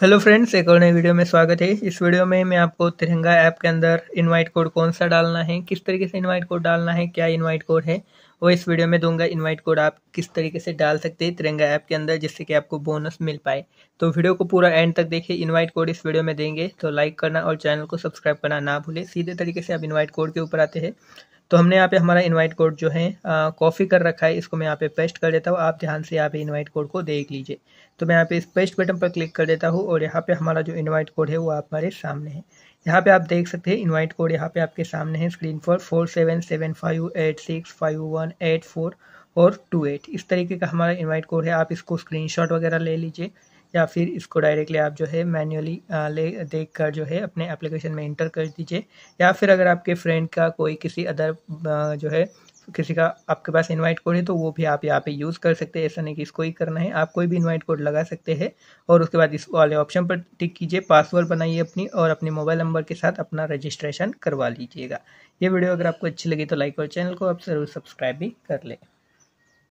hello friends एक और नई वीडियो में स्वागत है इस वीडियो में मैं आपको तिरंगा ऐप के अंदर इनवाइट कोड कौन सा डालना है किस तरीके से इनवाइट कोड डालना है क्या इनवाइट कोड है वो इस वीडियो में दूंगा इनवाइट कोड आप किस तरीके से डाल सकते हैं तिरंगा ऐप के अंदर जिससे कि आपको बोनस मिल पाए तो वीडियो को पूरा एंड तक देखिए इन्वाइट कोड इस वीडियो में देंगे तो लाइक करना और चैनल को सब्सक्राइब करना ना भूलें सीधे तरीके से आप इन्वाइट कोड के ऊपर आते हैं तो हमने यहाँ पे हमारा इनवाइट कोड जो है कॉफ़ी कर रखा है इसको मैं यहाँ पे पेस्ट कर देता हूँ आप ध्यान से यहाँ पे इनवाइट कोड को देख लीजिए तो मैं यहाँ पे इस पेस्ट बटन पर क्लिक कर देता हूँ और यहाँ पे हमारा जो इनवाइट कोड है वो आप हमारे सामने है यहाँ पे आप देख सकते हैं इनवाइट कोड यहाँ पे आपके सामने है स्क्रीन पर four seven seven five eight six five one eight four और टू एट इस तरीके का हमारा इन्वाइट कोड है आप इसको स्क्रीनशॉट वगैरह ले लीजिए या फिर इसको डायरेक्टली आप जो है मैन्युअली ले देख कर जो है अपने एप्लीकेशन में इंटर कर दीजिए या फिर अगर आपके फ्रेंड का कोई किसी अदर जो है किसी का आपके पास इनवाइट कोड है तो वो भी आप यहाँ पे यूज़ कर सकते हैं ऐसा नहीं कि इसको ही करना है आप कोई भी इनवाइट कोड लगा सकते हैं और उसके बाद इस वाले ऑप्शन पर टिक कीजिए पासवर्ड बनाइए अपनी और अपने मोबाइल नंबर के साथ अपना रजिस्ट्रेशन करवा लीजिएगा ये वीडियो अगर आपको अच्छी लगी तो लाइक और चैनल को आप ज़रूर सब्सक्राइब भी कर लें